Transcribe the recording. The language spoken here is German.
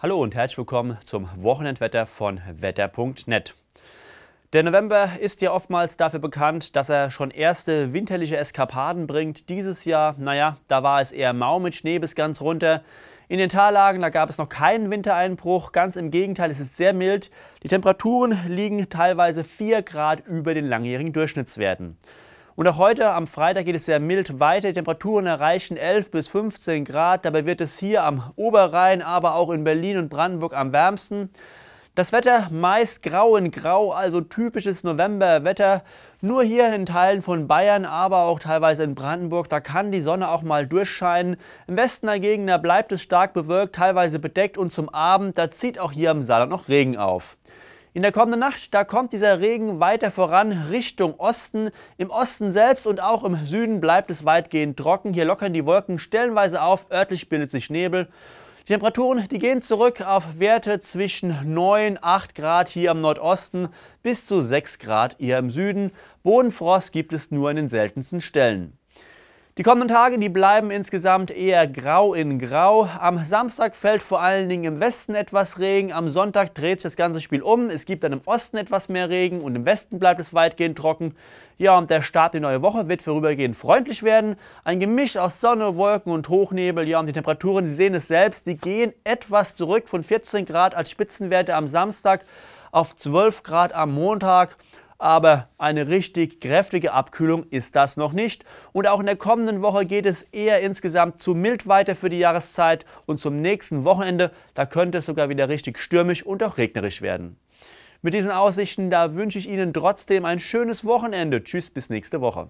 Hallo und herzlich willkommen zum Wochenendwetter von wetter.net. Der November ist ja oftmals dafür bekannt, dass er schon erste winterliche Eskapaden bringt. Dieses Jahr, naja, da war es eher mau mit Schnee bis ganz runter. In den Tallagen, da gab es noch keinen Wintereinbruch, ganz im Gegenteil, es ist sehr mild. Die Temperaturen liegen teilweise 4 Grad über den langjährigen Durchschnittswerten. Und auch heute am Freitag geht es sehr mild weiter. Die Temperaturen erreichen 11 bis 15 Grad. Dabei wird es hier am Oberrhein, aber auch in Berlin und Brandenburg am wärmsten. Das Wetter meist grau in grau, also typisches Novemberwetter. Nur hier in Teilen von Bayern, aber auch teilweise in Brandenburg, da kann die Sonne auch mal durchscheinen. Im Westen dagegen, da bleibt es stark bewölkt, teilweise bedeckt und zum Abend, da zieht auch hier im Saarland noch Regen auf. In der kommenden Nacht, da kommt dieser Regen weiter voran Richtung Osten. Im Osten selbst und auch im Süden bleibt es weitgehend trocken. Hier lockern die Wolken stellenweise auf, örtlich bildet sich Nebel. Die Temperaturen, die gehen zurück auf Werte zwischen 9, 8 Grad hier am Nordosten bis zu 6 Grad hier im Süden. Bodenfrost gibt es nur an den seltensten Stellen. Die kommenden Tage, die bleiben insgesamt eher grau in grau. Am Samstag fällt vor allen Dingen im Westen etwas Regen. Am Sonntag dreht sich das ganze Spiel um. Es gibt dann im Osten etwas mehr Regen und im Westen bleibt es weitgehend trocken. Ja, und der Start in die neue Woche wird vorübergehend freundlich werden. Ein Gemisch aus Sonne, Wolken und Hochnebel. Ja, und die Temperaturen, Sie sehen es selbst, die gehen etwas zurück von 14 Grad als Spitzenwerte am Samstag auf 12 Grad am Montag aber eine richtig kräftige Abkühlung ist das noch nicht. Und auch in der kommenden Woche geht es eher insgesamt zu mild weiter für die Jahreszeit und zum nächsten Wochenende, da könnte es sogar wieder richtig stürmisch und auch regnerisch werden. Mit diesen Aussichten, da wünsche ich Ihnen trotzdem ein schönes Wochenende. Tschüss, bis nächste Woche.